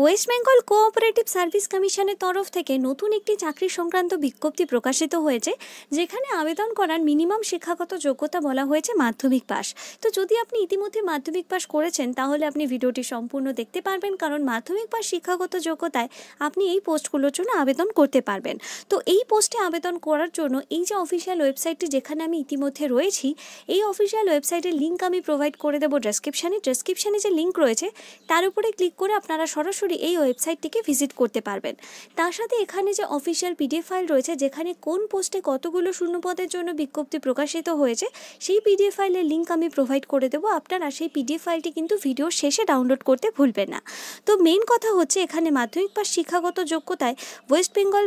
West Bengal cooperative service কমিশনের তরফ থেকে নতুন একটি চাকরি সংক্রান্ত বিজ্ঞপ্তি প্রকাশিত হয়েছে যেখানে আবেদন করার মিনিমাম শিক্ষাগত যোগ্যতা বলা হয়েছে মাধ্যমিক পাস তো যদি আপনি ইতিমধ্যে মাধ্যমিক পাস করেছেন তাহলে আপনি ভিডিওটি সম্পূর্ণ দেখতে পারবেন কারণ মাধ্যমিক পাস শিক্ষাগত যোগ্যতায় আপনি এই পোস্টগুলোর জন্য আবেদন করতে পারবেন তো এই পোস্টে আবেদন করার জন্য এই যে অফিসিয়াল ওয়েবসাইটটি যেখানে আমি ইতিমধ্যে রয়েছি এই অফিসিয়াল ওয়েবসাইটের লিঙ্ক আমি প্রোভাইড করে দেবো ডেসক্রিপশানে ডেসক্রিপশানে যে লিঙ্ক রয়েছে তার উপরে ক্লিক করে আপনারা সরাসরি সরাসরি এই ওয়েবসাইটটিকে ভিজিট করতে পারবেন তার সাথে এখানে যে অফিসিয়াল পিডিএফ ফাইল রয়েছে যেখানে কোন পোস্টে কতগুলো শূন্যপদের জন্য বিজ্ঞপ্তি প্রকাশিত হয়েছে সেই পিডিএফ ফাইলের লিঙ্ক আমি প্রোভাইড করে দেবো আপনারা সেই পিডিএফ ফাইলটি কিন্তু ভিডিও শেষে ডাউনলোড করতে ভুলবেন না তো মেন কথা হচ্ছে এখানে মাধ্যমিক বা শিক্ষাগত যোগ্যতায় ওয়েস্ট বেঙ্গল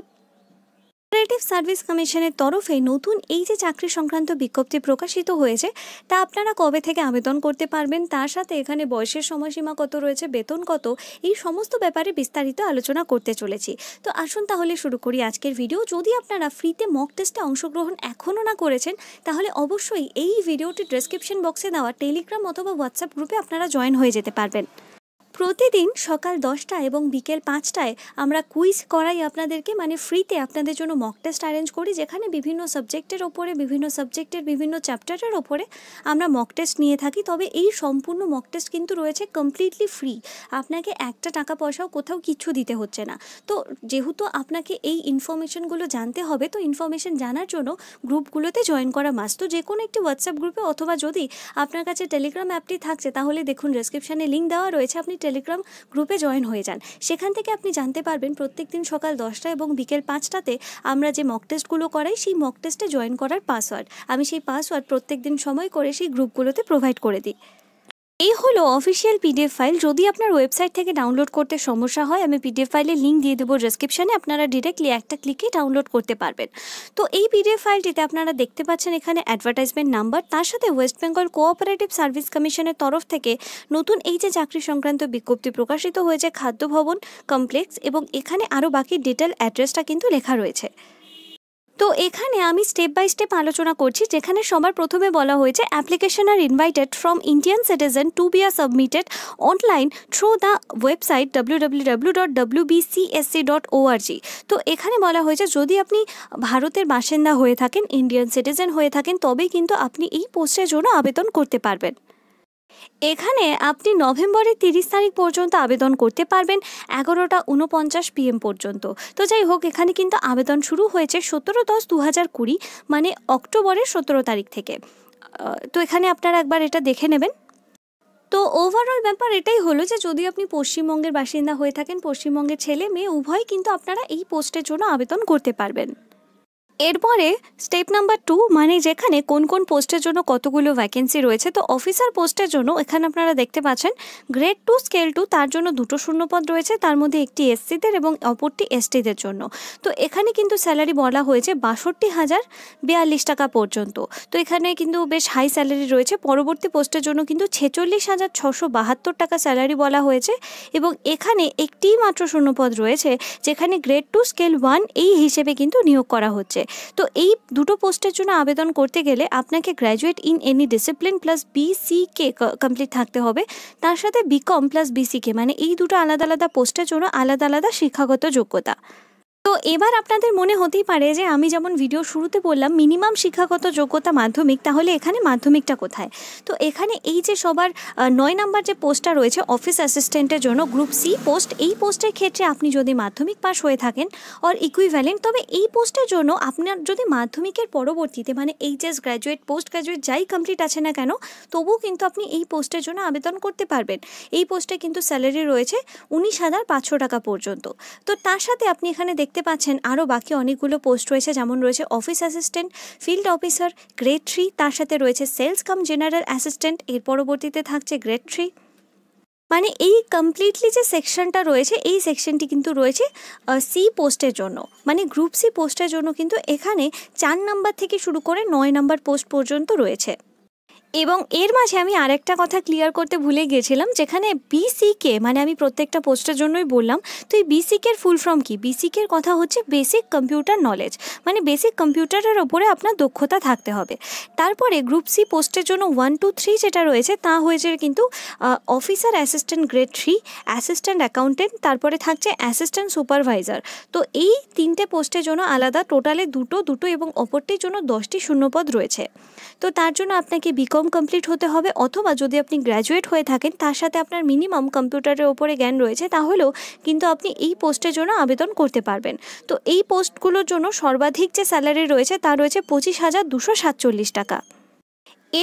কর্পোরেটিভ সার্ভিস কমিশনের তরফে নতুন এই যে চাকরি সংক্রান্ত বিজ্ঞপ্তি প্রকাশিত হয়েছে তা আপনারা কবে থেকে আবেদন করতে পারবেন তার সাথে এখানে বয়সের সময়সীমা কত রয়েছে বেতন কত এই সমস্ত ব্যাপারে বিস্তারিত আলোচনা করতে চলেছি তো আসুন তাহলে শুরু করি আজকের ভিডিও যদি আপনারা ফ্রিতে মক টেস্টে অংশগ্রহণ এখনও না করেছেন তাহলে অবশ্যই এই ভিডিওটি ডেসক্রিপশন বক্সে দেওয়া টেলিগ্রাম অথবা হোয়াটসঅ্যাপ গ্রুপে আপনারা জয়েন হয়ে যেতে পারবেন প্রতিদিন সকাল দশটা এবং বিকেল পাঁচটায় আমরা কুইজ করাই আপনাদেরকে মানে ফ্রিতে আপনাদের জন্য মক টেস্ট অ্যারেঞ্জ করি যেখানে বিভিন্ন সাবজেক্টের ওপরে বিভিন্ন সাবজেক্টের বিভিন্ন চ্যাপ্টারের ওপরে আমরা মক টেস্ট নিয়ে থাকি তবে এই সম্পূর্ণ মক টেস্ট কিন্তু রয়েছে কমপ্লিটলি ফ্রি আপনাকে একটা টাকা পয়সাও কোথাও কিছু দিতে হচ্ছে না তো যেহেতু আপনাকে এই ইনফরমেশনগুলো জানতে হবে তো ইনফরমেশন জানার জন্য গ্রুপগুলোতে জয়েন করা মাস তো যে কোনো একটি হোয়াটসঅ্যাপ গ্রুপে অথবা যদি আপনার কাছে টেলিগ্রাম অ্যাপটি থাকছে তাহলে দেখুন ডেসক্রিপশানে লিঙ্ক দেওয়া রয়েছে আপনি টেলিগ্রাম গ্রুপে জয়েন হয়ে যান সেখান থেকে আপনি জানতে পারবেন প্রত্যেক দিন সকাল দশটা এবং বিকেল পাঁচটাতে আমরা যে মক টেস্টগুলো করাই সেই মক টেস্টে জয়েন করার পাসওয়ার্ড আমি সেই পাসওয়ার্ড প্রত্যেক দিন সময় করে সেই গ্রুপগুলোতে প্রোভাইড করে দিই এই হলো অফিসিয়াল পিডিএফ ফাইল যদি আপনার ওয়েবসাইট থেকে ডাউনলোড করতে সমস্যা হয় আমি পিডিএফ ফাইলের লিঙ্ক দিয়ে দেবো ডিসক্রিপশানে আপনারা ডিরেক্টলি একটা ক্লিকে ডাউনলোড করতে পারবেন তো এই পিডিএফ ফাইলটিতে আপনারা দেখতে পাচ্ছেন এখানে অ্যাডভার্টাইজমেন্ট নাম্বার তার সাথে ওয়েস্ট বেঙ্গল কোঅপারেটিভ সার্ভিস কমিশনের তরফ থেকে নতুন এই যে চাকরি সংক্রান্ত বিজ্ঞপ্তি প্রকাশিত হয়েছে খাদ্য ভবন কমপ্লেক্স এবং এখানে আরও বাকি ডিটেল অ্যাড্রেসটা কিন্তু লেখা রয়েছে তো এখানে আমি স্টেপ বাই স্টেপ আলোচনা করছি যেখানে সবার প্রথমে বলা হয়েছে application are invited from Indian citizen to be are submitted online through the website W dot dot ORG তো এখানে বলা হয়েছে যদি আপনি ভারতের বাসিন্দা হয়ে থাকেন ইন্ডিয়ান সিটিজেন হয়ে থাকেন তবেই কিন্তু আপনি এই পোস্টের জন্য আবেদন করতে পারবেন এখানে আপনি নভেম্বরের তিরিশ তারিখ পর্যন্ত আবেদন করতে পারবেন এগারোটা উনপঞ্চাশ পিএম পর্যন্ত তো যাই হোক এখানে কিন্তু আবেদন শুরু হয়েছে সতেরো দশ দু হাজার কুড়ি মানে অক্টোবরের সতেরো তারিখ থেকে তো এখানে আপনারা একবার এটা দেখে নেবেন তো ওভারঅল ব্যাপার এটাই হলো যে যদি আপনি পশ্চিমবঙ্গের বাসিন্দা হয়ে থাকেন পশ্চিমবঙ্গের ছেলে মেয়ে উভয় কিন্তু আপনারা এই পোস্টের জন্য আবেদন করতে পারবেন এরপরে স্টেপ নাম্বার টু মানে যেখানে কোন কোন পোস্টের জন্য কতগুলো ভ্যাকেন্সি রয়েছে তো অফিসার পোস্টের জন্য এখানে আপনারা দেখতে পাচ্ছেন গ্রেড টু স্কেল টু তার জন্য দুটো শূন্যপদ রয়েছে তার মধ্যে একটি এসসিদের এবং অপরটি এসটিদের জন্য তো এখানে কিন্তু স্যালারি বলা হয়েছে বাষট্টি হাজার বিয়াল্লিশ টাকা পর্যন্ত তো এখানে কিন্তু বেশ হাই স্যালারি রয়েছে পরবর্তী পোস্টের জন্য কিন্তু ছেচল্লিশ হাজার ছশো বাহাত্তর টাকা স্যালারি বলা হয়েছে এবং এখানে একটি মাত্র শূন্যপদ রয়েছে যেখানে গ্রেড টু স্কেল ওয়ান এই হিসেবে কিন্তু নিয়োগ করা হচ্ছে তো এই দুটো পোস্টের জন্য আবেদন করতে গেলে আপনাকে graduate in any discipline plus BCK complete থাকতে হবে তার সাথে বিকম প্লাস বিসিকে মানে এই দুটো আলাদা আলাদা পোস্টের জন্য আলাদা আলাদা শিক্ষাগত যোগ্যতা তো এবার আপনাদের মনে হতেই পারে যে আমি যেমন ভিডিও শুরুতে বললাম মিনিমাম শিক্ষাগত যোগ্যতা মাধ্যমিক তাহলে এখানে মাধ্যমিকটা কোথায় তো এখানে এই যে সবার নয় নাম্বার যে পোস্টটা রয়েছে অফিস অ্যাসিস্ট্যান্টের জন্য গ্রুপ সি পোস্ট এই পোস্টের ক্ষেত্রে আপনি যদি মাধ্যমিক পাস হয়ে থাকেন অর ইকুইভ্যালেন্ট তবে এই পোস্টের জন্য আপনার যদি মাধ্যমিকের পরবর্তীতে মানে এইচএস গ্র্যাজুয়েট পোস্ট গ্র্যাজুয়েট যাই কমপ্লিট আছে না কেন তবুও কিন্তু আপনি এই পোস্টের জন্য আবেদন করতে পারবেন এই পোস্টে কিন্তু স্যালারি রয়েছে উনিশ হাজার পাঁচশো টাকা পর্যন্ত তো তার সাথে আপনি এখানে দেখতে পাচ্ছেন আরও বাকি অনেকগুলো পোস্ট রয়েছে যেমন রয়েছে office assistant field officer grade three তার সাথে রয়েছে সেলস কাম জেনারেল অ্যাসিস্ট্যান্ট এর পরবর্তীতে থাকছে গ্রেড থ্রি মানে এই কমপ্লিটলি যে সেকশনটা রয়েছে এই সেকশনটি কিন্তু রয়েছে সি পোস্টের জন্য মানে গ্রুপ সি পোস্টের জন্য কিন্তু এখানে চার নাম্বার থেকে শুরু করে নয় নাম্বার পোস্ট পর্যন্ত রয়েছে এবং এর মাঝে আমি আরেকটা কথা ক্লিয়ার করতে ভুলে গেছিলাম যেখানে বিসিকে মানে আমি প্রত্যেকটা পোস্টের জন্যই বললাম তো এই বিসিকের ফুল ফর্ম কী বিসিকের কথা হচ্ছে বেসিক কম্পিউটার নলেজ মানে বেসিক কম্পিউটারের ওপরে আপনার দক্ষতা থাকতে হবে তারপরে গ্রুপ সি পোস্টের জন্য ওয়ান টু থ্রি যেটা রয়েছে তা হয়েছে কিন্তু officer assistant grade three assistant accountant তারপরে থাকছে অ্যাসিস্ট্যান্ট সুপারভাইজার তো এই তিনটে পোস্টের জন্য আলাদা টোটালে দুটো দুটো এবং অপরটির জন্য দশটি শূন্যপদ রয়েছে তো তার জন্য আপনাকে বিকম ডিপ্লোম কমপ্লিট হতে হবে অথবা যদি আপনি গ্র্যাজুয়েট হয়ে থাকেন তার সাথে আপনার মিনিমাম কম্পিউটারের ওপরে জ্ঞান রয়েছে তাহলেও কিন্তু আপনি এই পোস্টের জন্য আবেদন করতে পারবেন তো এই পোস্টগুলোর জন্য সর্বাধিক যে স্যালারি রয়েছে তা রয়েছে পঁচিশ হাজার দুশো সাতচল্লিশ টাকা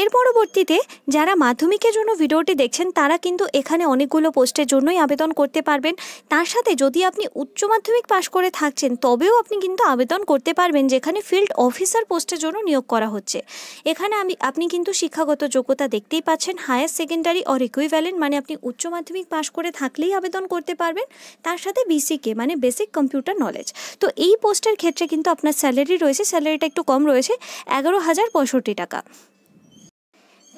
এর পরবর্তীতে যারা মাধ্যমিকের জন্য ভিডিওটি দেখছেন তারা কিন্তু এখানে অনেকগুলো পোস্টের জন্যই আবেদন করতে পারবেন তার সাথে যদি আপনি উচ্চ মাধ্যমিক পাশ করে থাকছেন তবেও আপনি কিন্তু আবেদন করতে পারবেন যেখানে ফিল্ড অফিসার পোস্টের জন্য নিয়োগ করা হচ্ছে এখানে আমি আপনি কিন্তু শিক্ষাগত যোগ্যতা দেখতেই পাচ্ছেন হায়ার সেকেন্ডারি অর ইকুইভ্যালেন্ট মানে আপনি উচ্চ মাধ্যমিক পাশ করে থাকলেই আবেদন করতে পারবেন তার সাথে বিসিকে মানে বেসিক কম্পিউটার নলেজ তো এই পোস্টের ক্ষেত্রে কিন্তু আপনার স্যালারি রয়েছে স্যালারিটা একটু কম রয়েছে এগারো হাজার পঁয়ষট্টি টাকা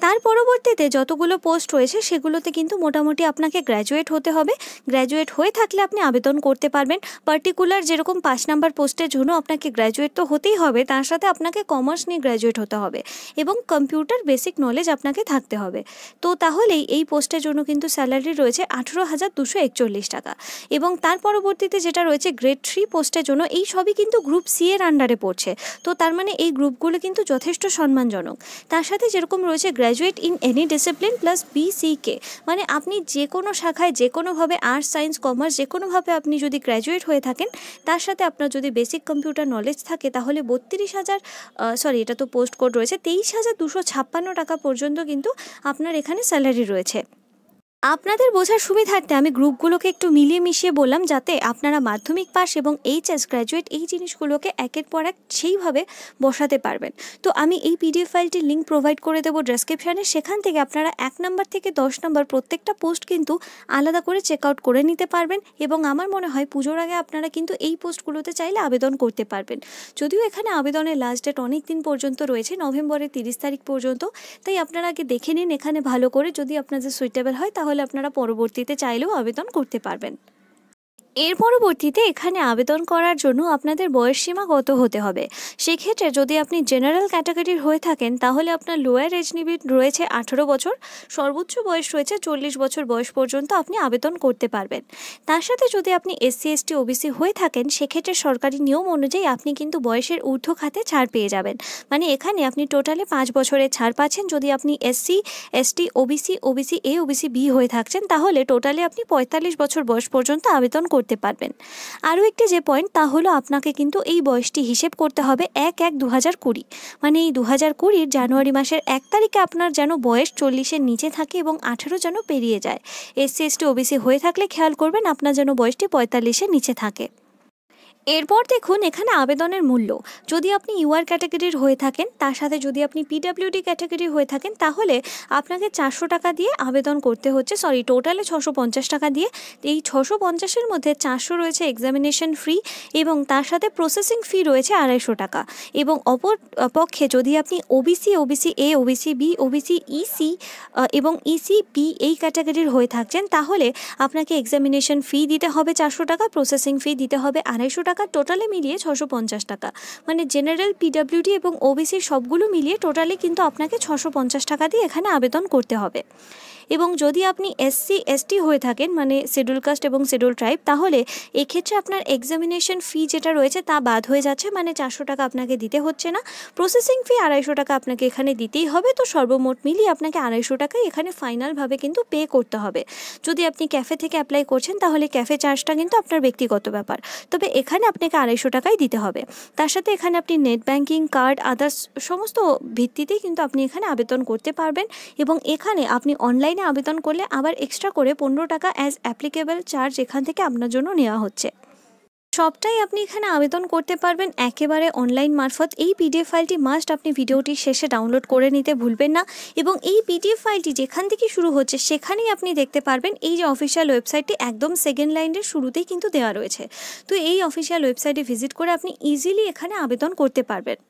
তার পরবর্তীতে যতগুলো পোস্ট রয়েছে সেগুলোতে কিন্তু মোটামুটি আপনাকে গ্র্যাজুয়েট হতে হবে গ্র্যাজুয়েট হয়ে থাকলে আপনি আবেদন করতে পারবেন পার্টিকুলার যেরকম পাঁচ নাম্বার পোস্টের জন্য আপনাকে গ্র্যাজুয়েট তো হতেই হবে তার সাথে আপনাকে কমার্স নিয়ে গ্র্যাজুয়েট হতে হবে এবং কম্পিউটার বেসিক নলেজ আপনাকে থাকতে হবে তো তাহলেই এই পোস্টের জন্য কিন্তু স্যালারি রয়েছে আঠেরো হাজার দুশো একচল্লিশ টাকা এবং তার পরবর্তীতে যেটা রয়েছে গ্রেড থ্রি পোস্টের জন্য এই সবই কিন্তু গ্রুপ সি এর আন্ডারে পড়ছে তো তার মানে এই গ্রুপগুলো কিন্তু যথেষ্ট সম্মানজনক তার সাথে যেরকম রয়েছে graduate in any discipline plus BCK মানে আপনি যে কোনো শাখায় যে কোনোভাবে আর্টস সায়েন্স কমার্স যে কোনোভাবে আপনি যদি গ্র্যাজুয়েট হয়ে থাকেন তার সাথে আপনার যদি বেসিক কম্পিউটার নলেজ থাকে তাহলে বত্রিশ হাজার সরি এটা তো পোস্ট কোড রয়েছে তেইশ হাজার দুশো ছাপ্পান্ন টাকা পর্যন্ত কিন্তু আপনার এখানে স্যালারি রয়েছে আপনাদের বোঝার সুবিধার্থে আমি গ্রুপগুলোকে একটু মিলিয়ে মিশিয়ে বললাম যাতে আপনারা মাধ্যমিক পাস এবং এইচএস গ্র্যাজুয়েট এই জিনিসগুলোকে একের পর এক সেইভাবে বসাতে পারবেন তো আমি এই পিডিএফ ফাইলটির লিঙ্ক প্রোভাইড করে দেবো ড্রেসক্রিপশানে সেখান থেকে আপনারা এক নম্বর থেকে দশ নম্বর প্রত্যেকটা পোস্ট কিন্তু আলাদা করে চেক আউট করে নিতে পারবেন এবং আমার মনে হয় পুজোর আগে আপনারা কিন্তু এই পোস্টগুলোতে চাইলে আবেদন করতে পারবেন যদিও এখানে আবেদনের লাস্ট ডেট অনেক দিন পর্যন্ত রয়েছে নভেম্বরের তিরিশ তারিখ পর্যন্ত তাই আপনারা আগে দেখে নিন এখানে ভালো করে যদি আপনাদের সুইটেবল হয় তাহলে তাহলে আপনারা পরবর্তীতে চাইলেও আবেদন করতে পারবেন এর পরবর্তীতে এখানে আবেদন করার জন্য আপনাদের বয়স সীমা কত হতে হবে সেক্ষেত্রে যদি আপনি জেনারেল ক্যাটাগরির হয়ে থাকেন তাহলে আপনার লোয়ার এজ লিমিট রয়েছে আঠেরো বছর সর্বোচ্চ বয়স রয়েছে চল্লিশ বছর বয়স পর্যন্ত আপনি আবেদন করতে পারবেন তার সাথে যদি আপনি এসসি এসটি ওবিসি হয়ে থাকেন সেক্ষেত্রে সরকারি নিয়ম অনুযায়ী আপনি কিন্তু বয়সের ঊর্ধ্ব খাতে ছাড় পেয়ে যাবেন মানে এখানে আপনি টোটালে পাঁচ বছরের ছাড় পাচ্ছেন যদি আপনি SC ST OBC OBC A OBC B হয়ে থাকছেন তাহলে টোটালে আপনি পঁয়তাল্লিশ বছর বয়স পর্যন্ত আবেদন করতে করতে পারবেন আরও একটি যে পয়েন্ট তা হলো আপনাকে কিন্তু এই বয়সটি হিসেব করতে হবে এক এক দু হাজার কুড়ি মানে এই দু হাজার কুড়ির জানুয়ারি মাসের এক তারিখে আপনার যেন বয়স চল্লিশের নিচে থাকে এবং আঠেরো যেন পেরিয়ে যায় এসসি এসটি ওবিসি হয়ে থাকলে খেয়াল করবেন আপনার যেন বয়সটি পঁয়তাল্লিশের নিচে থাকে এরপর দেখুন এখানে আবেদনের মূল্য যদি আপনি ইউআর ক্যাটাগরির হয়ে থাকেন তার সাথে যদি আপনি পিডাব্লিউডি ক্যাটাগরি হয়ে থাকেন তাহলে আপনাকে চারশো টাকা দিয়ে আবেদন করতে হচ্ছে সরি টোটালে ছশো পঞ্চাশ টাকা দিয়ে এই ছশো পঞ্চাশের মধ্যে চারশো রয়েছে এক্সামিনেশন ফ্রি এবং তার সাথে প্রসেসিং ফি রয়েছে আড়াইশো টাকা এবং অপর পক্ষে যদি আপনি OBC OBC A OBC B OBC EC এবং ইসি e, বি এই ক্যাটাগরির হয়ে থাকছেন তাহলে আপনাকে এক্সামিনেশন ফি দিতে হবে চারশো টাকা প্রসেসিং ফি দিতে হবে আড়াইশো টাকা টাকা টোটালে মিলিয়ে ছশো পঞ্চাশ টাকা মানে জেনারেল পিডাব্লিউডি এবং ওবিসি সবগুলো মিলিয়ে টোটালে কিন্তু আপনাকে ছশো পঞ্চাশ টাকা দিয়ে এখানে আবেদন করতে হবে এবং যদি আপনি এসসি এসটি হয়ে থাকেন মানে শিডিউল কাস্ট এবং শিডিউল ট্রাইব তাহলে এক্ষেত্রে আপনার এক্সামিনেশন ফি যেটা রয়েছে তা বাদ হয়ে যাচ্ছে মানে চারশো টাকা আপনাকে দিতে হচ্ছে না প্রসেসিং ফি আড়াইশো টাকা আপনাকে এখানে দিতেই হবে তো সর্বমোট মিলিয়ে আপনাকে আড়াইশো টাকা এখানে ফাইনালভাবে কিন্তু পে করতে হবে যদি আপনি ক্যাফে থেকে অ্যাপ্লাই করছেন তাহলে ক্যাফে চার্জটা কিন্তু আপনার ব্যক্তিগত ব্যাপার তবে এখানে আপনাকে আড়াইশো টাকাই দিতে হবে তার সাথে এখানে আপনি নেট ব্যাঙ্কিং কার্ড আদার্স সমস্ত ভিত্তিতেই কিন্তু আপনি এখানে আবেদন করতে পারবেন এবং এখানে আপনি অনলাইনে অনলাইনে আবেদন করলে আবার এক্সট্রা করে পনেরো টাকা অ্যাজ অ্যাপ্লিকেবল চার্জ এখান থেকে আপনার জন্য নেওয়া হচ্ছে সবটাই আপনি এখানে আবেদন করতে পারবেন একেবারে অনলাইন মারফত এই পিডিএফ ফাইলটি মাস্ট আপনি ভিডিওটির শেষে ডাউনলোড করে নিতে ভুলবেন না এবং এই পিডিএফ ফাইলটি যেখান থেকে শুরু হচ্ছে সেখানেই আপনি দেখতে পারবেন এই যে অফিসিয়াল ওয়েবসাইটটি একদম সেকেন্ড লাইনের শুরুতেই কিন্তু দেওয়া রয়েছে তো এই অফিসিয়াল ওয়েবসাইটে ভিজিট করে আপনি ইজিলি এখানে আবেদন করতে পারবেন